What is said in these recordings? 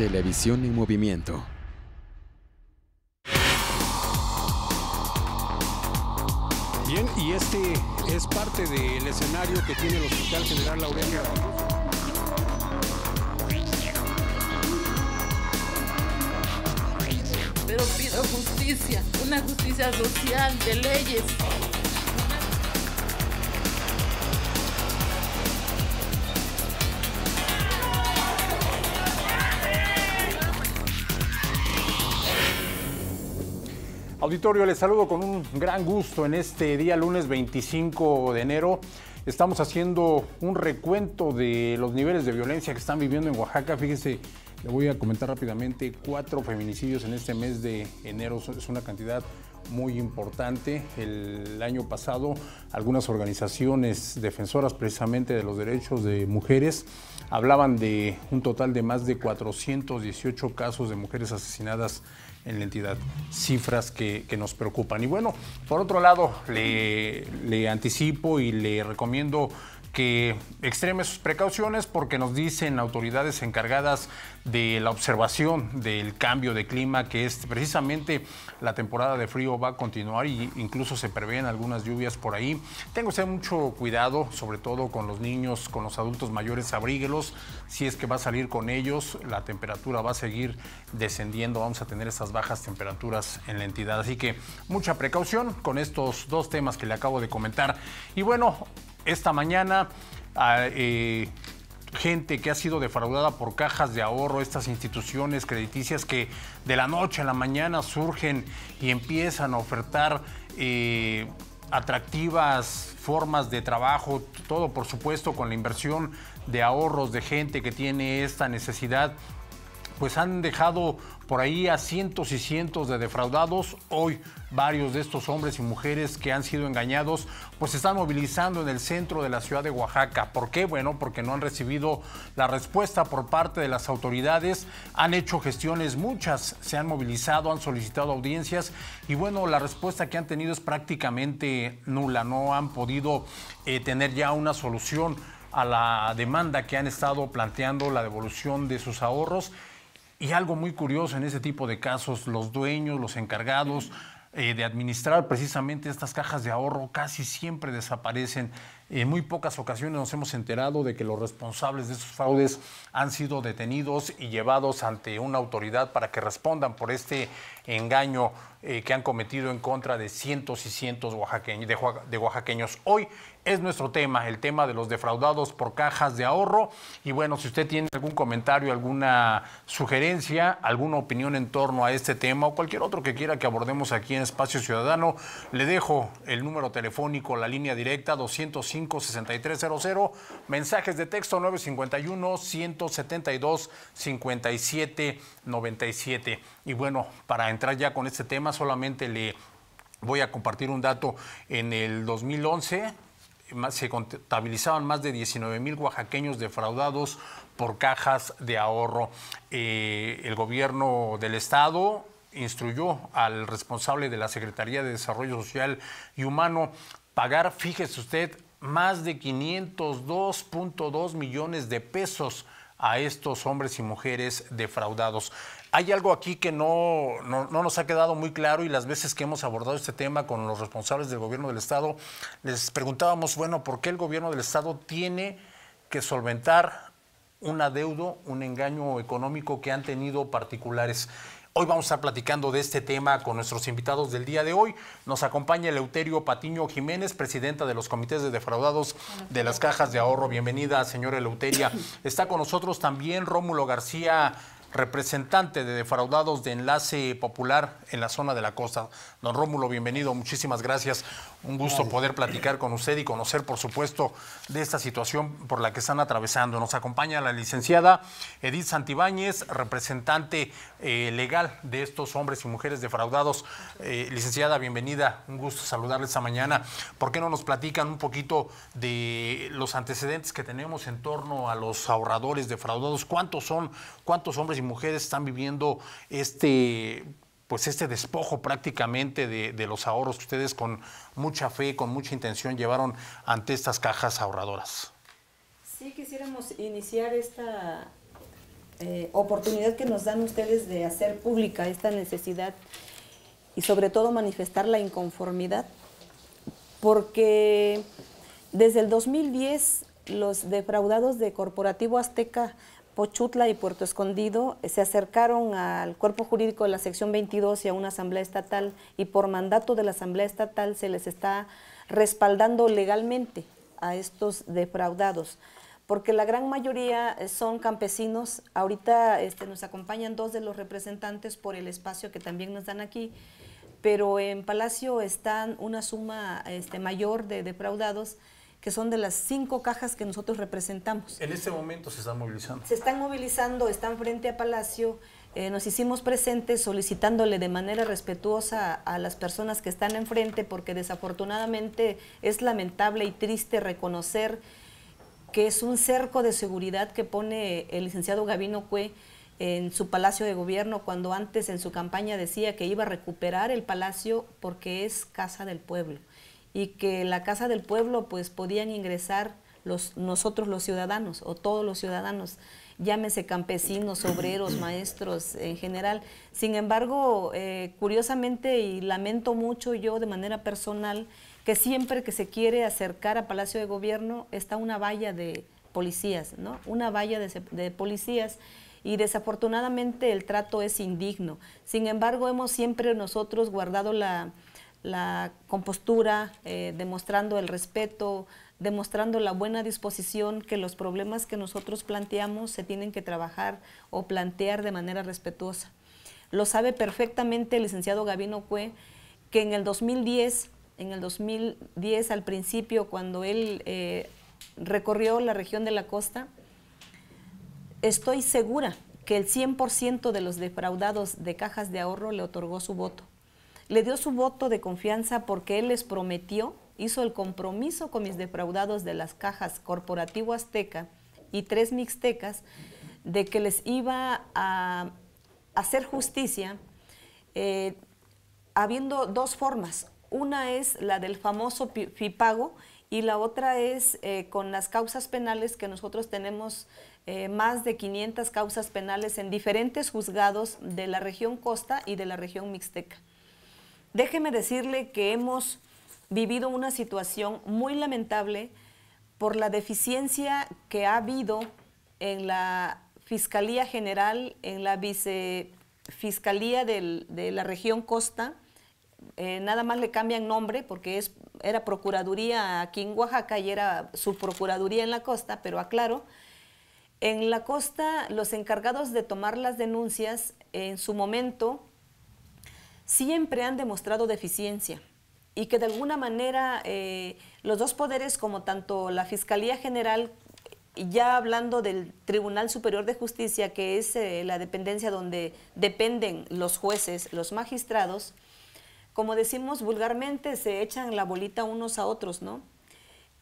Televisión en movimiento. Bien, y este es parte del escenario que tiene el Hospital General Laurelia. Pero pido justicia, una justicia social de leyes. Auditorio, les saludo con un gran gusto en este día lunes 25 de enero. Estamos haciendo un recuento de los niveles de violencia que están viviendo en Oaxaca. Fíjese, le voy a comentar rápidamente, cuatro feminicidios en este mes de enero. Es una cantidad muy importante. El año pasado algunas organizaciones defensoras precisamente de los derechos de mujeres hablaban de un total de más de 418 casos de mujeres asesinadas en la entidad, cifras que, nos preocupan. Y bueno, por otro lado, le anticipo y le recomiendo que extreme sus precauciones porque nos dicen autoridades encargadas de la observación del cambio de clima que es precisamente la temporada de frío va a continuar e incluso se prevén algunas lluvias por ahí. Tenga usted mucho cuidado, sobre todo con los niños, con los adultos mayores, abríguelos. Si es que va a salir con ellos, la temperatura va a seguir descendiendo, vamos a tener esas bajas temperaturas en la entidad. Así que mucha precaución con estos dos temas que le acabo de comentar. Y bueno, esta mañana, eh, gente que ha sido defraudada por cajas de ahorro, estas instituciones crediticias que de la noche a la mañana surgen y empiezan a ofertar eh, atractivas formas de trabajo, todo por supuesto con la inversión de ahorros de gente que tiene esta necesidad pues han dejado por ahí a cientos y cientos de defraudados. Hoy varios de estos hombres y mujeres que han sido engañados, pues se están movilizando en el centro de la ciudad de Oaxaca. ¿Por qué? Bueno, porque no han recibido la respuesta por parte de las autoridades. Han hecho gestiones muchas, se han movilizado, han solicitado audiencias y bueno, la respuesta que han tenido es prácticamente nula. No han podido eh, tener ya una solución a la demanda que han estado planteando la devolución de sus ahorros y algo muy curioso en ese tipo de casos, los dueños, los encargados eh, de administrar precisamente estas cajas de ahorro casi siempre desaparecen en muy pocas ocasiones nos hemos enterado de que los responsables de esos fraudes han sido detenidos y llevados ante una autoridad para que respondan por este engaño eh, que han cometido en contra de cientos y cientos de, oaxaqueños. Hoy es nuestro tema, el tema de los defraudados por cajas de ahorro. Y bueno, si usted tiene algún comentario, alguna sugerencia, alguna opinión en torno a este tema o cualquier otro que quiera que abordemos aquí en Espacio Ciudadano, le dejo el número telefónico, la línea directa 250. 6300 Mensajes de texto 951-172-5797. Y bueno, para entrar ya con este tema, solamente le voy a compartir un dato. En el 2011 se contabilizaban más de 19 mil oaxaqueños defraudados por cajas de ahorro. Eh, el gobierno del estado instruyó al responsable de la Secretaría de Desarrollo Social y Humano pagar, fíjese usted, más de 502.2 millones de pesos a estos hombres y mujeres defraudados. Hay algo aquí que no, no, nos ha quedado muy claro y las veces que hemos abordado este tema con los responsables del gobierno del Estado, les preguntábamos, bueno, ¿por qué el gobierno del Estado tiene que solventar un adeudo, un engaño económico que han tenido particulares? Hoy vamos a estar platicando de este tema con nuestros invitados del día de hoy. Nos acompaña Eleuterio Patiño Jiménez, presidenta de los comités de defraudados de las cajas de ahorro. Bienvenida, señora Eleuteria. Está con nosotros también Rómulo García representante de defraudados de Enlace Popular en la zona de la costa. Don Rómulo, bienvenido, muchísimas gracias. Un gusto poder platicar con usted y conocer, por supuesto, de esta situación por la que están atravesando. Nos acompaña la licenciada Edith Santibáñez, representante eh, legal de estos hombres y mujeres defraudados. Eh, licenciada, bienvenida, un gusto saludarles esta mañana. ¿Por qué no nos platican un poquito de los antecedentes que tenemos en torno a los ahorradores defraudados? ¿Cuántos son? ¿Cuántos hombres y mujeres están viviendo este pues este despojo prácticamente de, los ahorros que ustedes con mucha fe, con mucha intención llevaron ante estas cajas ahorradoras. Sí, quisiéramos iniciar esta eh, oportunidad que nos dan ustedes de hacer pública esta necesidad y sobre todo manifestar la inconformidad, porque desde el 2010 los defraudados de Corporativo Azteca Pochutla y Puerto Escondido eh, se acercaron al cuerpo jurídico de la sección 22 y a una asamblea estatal y por mandato de la asamblea estatal se les está respaldando legalmente a estos defraudados porque la gran mayoría eh, son campesinos. Ahorita este, nos acompañan dos de los representantes por el espacio que también nos dan aquí, pero en Palacio están una suma este, mayor de defraudados que son de las cinco cajas que nosotros representamos. En este momento se están movilizando. Se están movilizando, están frente a Palacio. Eh, nos hicimos presentes solicitándole de manera respetuosa a, a las personas que están enfrente, porque desafortunadamente es lamentable y triste reconocer que es un cerco de seguridad que pone el licenciado Gavino Cue en su palacio de gobierno, cuando antes en su campaña decía que iba a recuperar el palacio porque es casa del pueblo y que la casa del pueblo pues podían ingresar los, nosotros los ciudadanos o todos los ciudadanos, llámese campesinos, obreros, maestros en general. Sin embargo, eh, curiosamente y lamento mucho yo de manera personal que siempre que se quiere acercar a Palacio de Gobierno está una valla de policías, ¿no? Una valla de policías y desafortunadamente el trato es indigno. Sin embargo, hemos siempre nosotros guardado la la compostura, eh, demostrando el respeto, demostrando la buena disposición, que los problemas que nosotros planteamos se tienen que trabajar o plantear de manera respetuosa. Lo sabe perfectamente el licenciado Gavino Cue, que en el 2010, en el 2010 al principio, cuando él eh, recorrió la región de la costa, estoy segura que el 100% de los defraudados de cajas de ahorro le otorgó su voto le dio su voto de confianza porque él les prometió, hizo el compromiso con mis defraudados de las cajas corporativo azteca y tres mixtecas, de que les iba a hacer justicia eh, habiendo dos formas. Una es la del famoso FIPAGO y la otra es eh, con las causas penales que nosotros tenemos eh, más de 500 causas penales en diferentes juzgados de la región costa y de la región mixteca. Déjeme decirle que hemos vivido una situación muy lamentable por la deficiencia que ha habido en la Fiscalía General, en la Vicefiscalía de la región Costa. Eh, nada más le cambian nombre porque es, era Procuraduría aquí en Oaxaca y era Subprocuraduría en la Costa, pero aclaro, en la Costa los encargados de tomar las denuncias en su momento siempre han demostrado deficiencia y que de alguna manera eh, los dos poderes, como tanto la Fiscalía General, ya hablando del Tribunal Superior de Justicia, que es eh, la dependencia donde dependen los jueces, los magistrados, como decimos vulgarmente, se echan la bolita unos a otros, ¿no?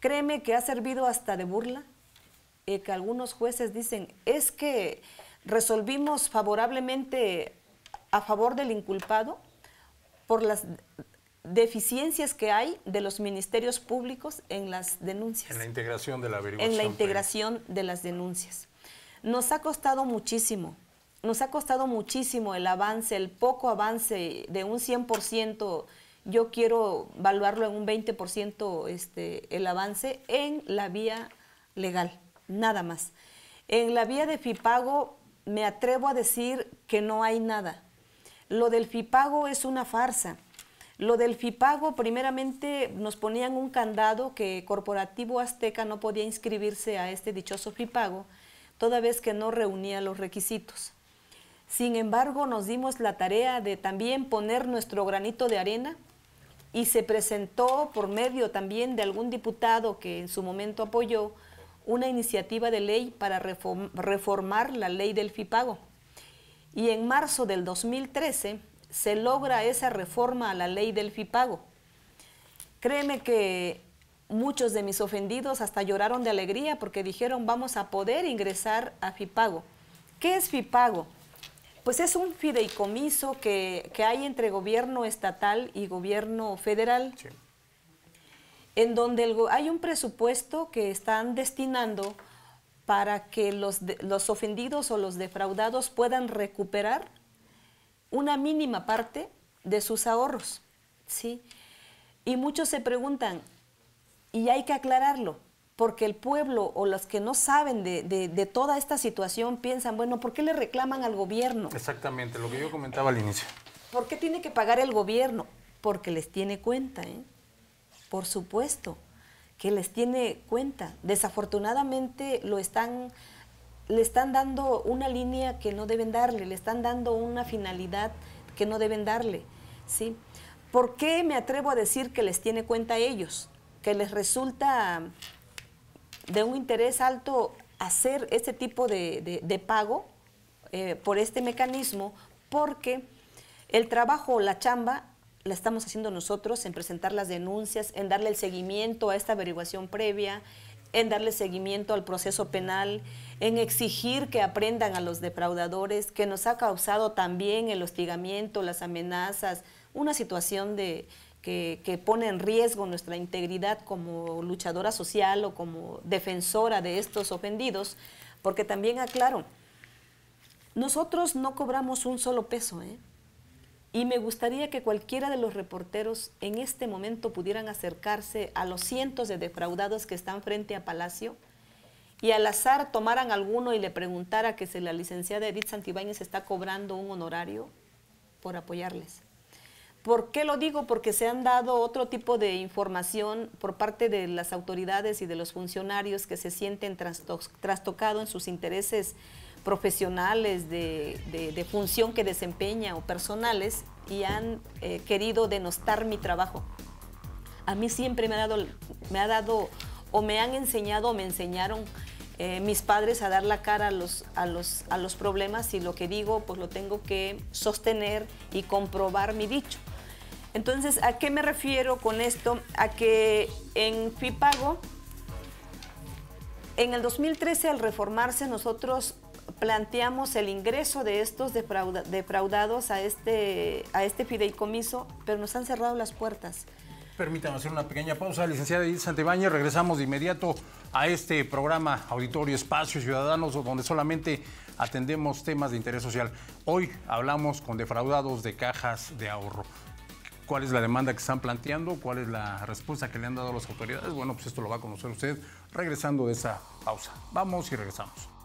Créeme que ha servido hasta de burla, eh, que algunos jueces dicen, es que resolvimos favorablemente a favor del inculpado por las deficiencias que hay de los ministerios públicos en las denuncias. En la integración de la averiguación. En la integración de las denuncias. Nos ha costado muchísimo, nos ha costado muchísimo el avance, el poco avance de un 100%, yo quiero evaluarlo en un 20% este, el avance en la vía legal, nada más. En la vía de FIPAGO me atrevo a decir que no hay nada lo del FIPAGO es una farsa. Lo del FIPAGO, primeramente nos ponían un candado que Corporativo Azteca no podía inscribirse a este dichoso FIPAGO, toda vez que no reunía los requisitos. Sin embargo, nos dimos la tarea de también poner nuestro granito de arena y se presentó por medio también de algún diputado que en su momento apoyó una iniciativa de ley para reformar la ley del FIPAGO y en marzo del 2013 se logra esa reforma a la ley del FIPAGO. Créeme que muchos de mis ofendidos hasta lloraron de alegría porque dijeron vamos a poder ingresar a FIPAGO. ¿Qué es FIPAGO? Pues es un fideicomiso que, hay entre gobierno estatal y gobierno federal, en donde hay un presupuesto que están destinando para que los, los ofendidos o los defraudados puedan recuperar una mínima parte de sus ahorros. ¿sí? Y muchos se preguntan, y hay que aclararlo, porque el pueblo o los que no saben de, toda esta situación piensan, bueno, ¿por qué le reclaman al gobierno? Exactamente, lo que yo comentaba al inicio. ¿Por qué tiene que pagar el gobierno? Porque les tiene cuenta, ¿eh? Por supuesto que les tiene cuenta. Desafortunadamente lo están, le están dando una línea que no deben darle, le están dando una finalidad que no deben darle. ¿sí? ¿Por qué me atrevo a decir que les tiene cuenta a ellos? Que les resulta de un interés alto hacer este tipo de, pago eh, por este mecanismo, porque el trabajo la chamba la estamos haciendo nosotros en presentar las denuncias, en darle el seguimiento a esta averiguación previa, en darle seguimiento al proceso penal, en exigir que aprendan a los defraudadores, que nos ha causado también el hostigamiento, las amenazas, una situación de, que, que, pone en riesgo nuestra integridad como luchadora social o como defensora de estos ofendidos, porque también aclaro, nosotros no cobramos un solo peso, ¿eh? Y me gustaría que cualquiera de los reporteros en este momento pudieran acercarse a los cientos de defraudados que están frente a Palacio y al azar tomaran alguno y le preguntara que si la licenciada Edith Santibáñez está cobrando un honorario por apoyarles. ¿Por qué lo digo? Porque se han dado otro tipo de información por parte de las autoridades y de los funcionarios que se sienten trastocados en sus intereses profesionales de, función que desempeña o personales y han eh, querido denostar mi trabajo. A mí siempre me ha dado, me ha dado o me han enseñado o me enseñaron eh, mis padres a dar la cara a los, a, los, a los problemas y lo que digo pues lo tengo que sostener y comprobar mi dicho. Entonces, ¿a qué me refiero con esto? A que en FIPAGO, en el 2013 al reformarse nosotros planteamos el ingreso de estos defraudados a este, a este fideicomiso, pero nos han cerrado las puertas. Permítame hacer una pequeña pausa, licenciada Edith Santibáñez. Regresamos de inmediato a este programa Auditorio Espacio Ciudadanos, donde solamente atendemos temas de interés social. Hoy hablamos con defraudados de cajas de ahorro. ¿Cuál es la demanda que están planteando? ¿Cuál es la respuesta que le han dado las autoridades? Bueno, pues esto lo va a conocer usted regresando de esa pausa. Vamos y regresamos.